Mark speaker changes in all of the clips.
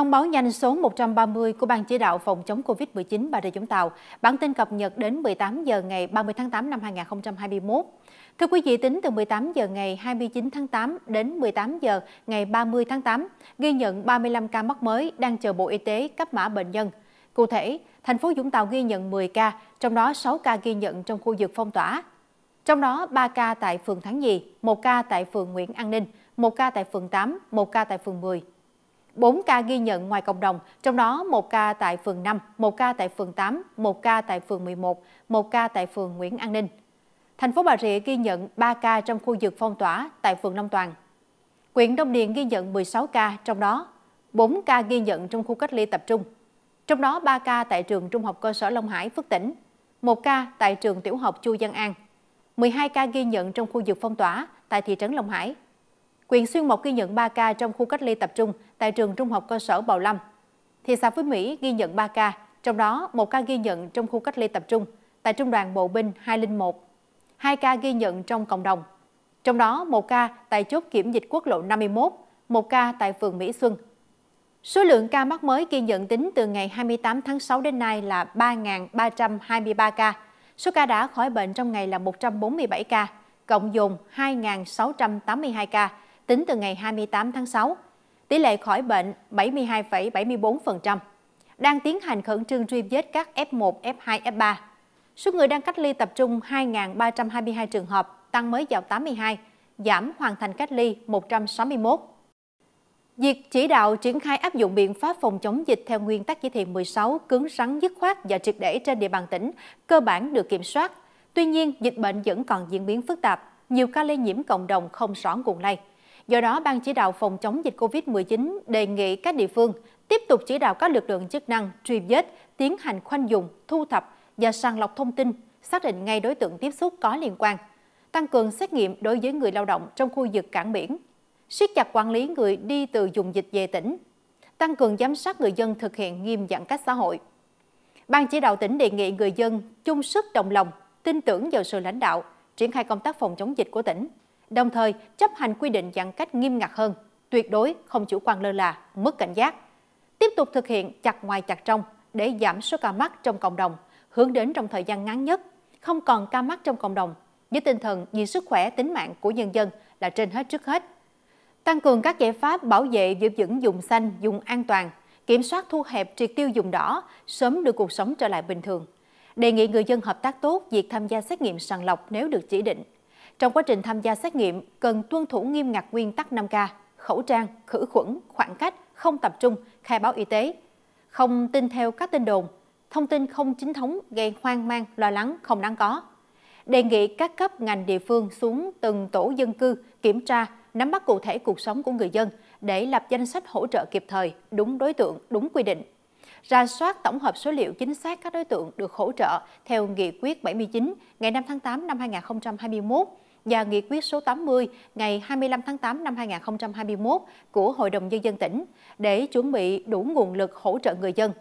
Speaker 1: Thông báo nhanh số 130 của Ban chỉ đạo phòng chống COVID-19 Bà Rịa Vũng Tàu, bản tin cập nhật đến 18 giờ ngày 30 tháng 8 năm 2021. Thưa quý vị, tính từ 18 giờ ngày 29 tháng 8 đến 18 giờ ngày 30 tháng 8, ghi nhận 35 ca mắc mới đang chờ Bộ Y tế cấp mã bệnh nhân. Cụ thể, thành phố Vũng Tàu ghi nhận 10 ca, trong đó 6 ca ghi nhận trong khu vực phong tỏa. Trong đó 3 ca tại phường Thắng Nhì, 1 ca tại phường Nguyễn An Ninh, 1 ca tại phường 8, 1 ca tại phường 10. 4 ca ghi nhận ngoài cộng đồng, trong đó 1 ca tại phường 5, 1 ca tại phường 8, 1 ca tại phường 11, 1 ca tại phường Nguyễn An Ninh. Thành phố Bà Rịa ghi nhận 3 ca trong khu vực phong tỏa tại phường Long Toàn. Quyện Đông Điền ghi nhận 16 ca, trong đó 4 ca ghi nhận trong khu cách ly tập trung. Trong đó 3 ca tại trường Trung học cơ sở Long Hải, Phước Tỉnh, 1 ca tại trường tiểu học Chu Văn An, 12 ca ghi nhận trong khu vực phong tỏa tại thị trấn Long Hải. Quyền Xuyên Mộc ghi nhận 3 ca trong khu cách ly tập trung tại trường trung học cơ sở Bào Lâm. Thị xã Phú Mỹ ghi nhận 3 ca, trong đó một ca ghi nhận trong khu cách ly tập trung tại Trung đoàn Bộ binh 201, 2 ca ghi nhận trong cộng đồng. Trong đó một ca tại chốt kiểm dịch quốc lộ 51, một ca tại phường Mỹ Xuân. Số lượng ca mắc mới ghi nhận tính từ ngày 28 tháng 6 đến nay là 3.323 ca. Số ca đã khỏi bệnh trong ngày là 147 ca, cộng dồn 2.682 ca, tính từ ngày 28 tháng 6. Tỷ lệ khỏi bệnh 72,74%. Đang tiến hành khẩn trương truy vết các F1, F2, F3. Số người đang cách ly tập trung 2.322 trường hợp, tăng mới vào 82, giảm hoàn thành cách ly 161. Việc chỉ đạo triển khai áp dụng biện pháp phòng chống dịch theo nguyên tắc chỉ thị 16 cứng rắn dứt khoát và triệt để trên địa bàn tỉnh cơ bản được kiểm soát. Tuy nhiên, dịch bệnh vẫn còn diễn biến phức tạp, nhiều ca lây nhiễm cộng đồng không rõ nguồn lây. Do đó, Ban chỉ đạo phòng chống dịch COVID-19 đề nghị các địa phương tiếp tục chỉ đạo các lực lượng chức năng truy vết, tiến hành khoanh dùng, thu thập và sàng lọc thông tin, xác định ngay đối tượng tiếp xúc có liên quan, tăng cường xét nghiệm đối với người lao động trong khu vực cảng biển, siết chặt quản lý người đi từ dùng dịch về tỉnh, tăng cường giám sát người dân thực hiện nghiêm giãn cách xã hội. Ban chỉ đạo tỉnh đề nghị người dân chung sức đồng lòng, tin tưởng vào sự lãnh đạo, triển khai công tác phòng chống dịch của tỉnh đồng thời chấp hành quy định giãn cách nghiêm ngặt hơn, tuyệt đối không chủ quan lơ là, mất cảnh giác. Tiếp tục thực hiện chặt ngoài chặt trong để giảm số ca mắc trong cộng đồng, hướng đến trong thời gian ngắn nhất, không còn ca mắc trong cộng đồng, với tinh thần vì sức khỏe tính mạng của nhân dân là trên hết trước hết. Tăng cường các giải pháp bảo vệ giữ vững dùng xanh, dùng an toàn, kiểm soát thu hẹp triệt tiêu dùng đỏ, sớm đưa cuộc sống trở lại bình thường. Đề nghị người dân hợp tác tốt việc tham gia xét nghiệm sàng lọc nếu được chỉ định, trong quá trình tham gia xét nghiệm, cần tuân thủ nghiêm ngặt nguyên tắc 5K, khẩu trang, khử khuẩn, khoảng cách, không tập trung, khai báo y tế. Không tin theo các tin đồn, thông tin không chính thống gây hoang mang, lo lắng không đáng có. Đề nghị các cấp ngành địa phương xuống từng tổ dân cư kiểm tra, nắm bắt cụ thể cuộc sống của người dân để lập danh sách hỗ trợ kịp thời, đúng đối tượng, đúng quy định. Ra soát tổng hợp số liệu chính xác các đối tượng được hỗ trợ theo Nghị quyết 79 ngày 5 tháng 8 năm 2021 và nghị quyết số 80 ngày 25 tháng 8 năm 2021 của Hội đồng Nhân dân tỉnh để chuẩn bị đủ nguồn lực hỗ trợ người dân.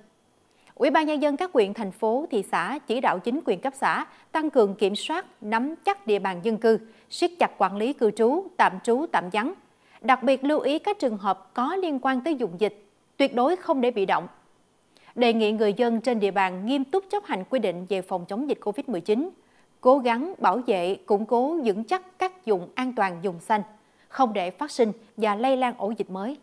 Speaker 1: Ủy ban Nhân dân các huyện, thành phố, thị xã chỉ đạo chính quyền cấp xã tăng cường kiểm soát, nắm chắc địa bàn dân cư, siết chặt quản lý cư trú, tạm trú, tạm vắng. Đặc biệt lưu ý các trường hợp có liên quan tới dùng dịch, tuyệt đối không để bị động. Đề nghị người dân trên địa bàn nghiêm túc chấp hành quy định về phòng chống dịch COVID-19, cố gắng bảo vệ, củng cố vững chắc các vùng an toàn dùng xanh, không để phát sinh và lây lan ổ dịch mới.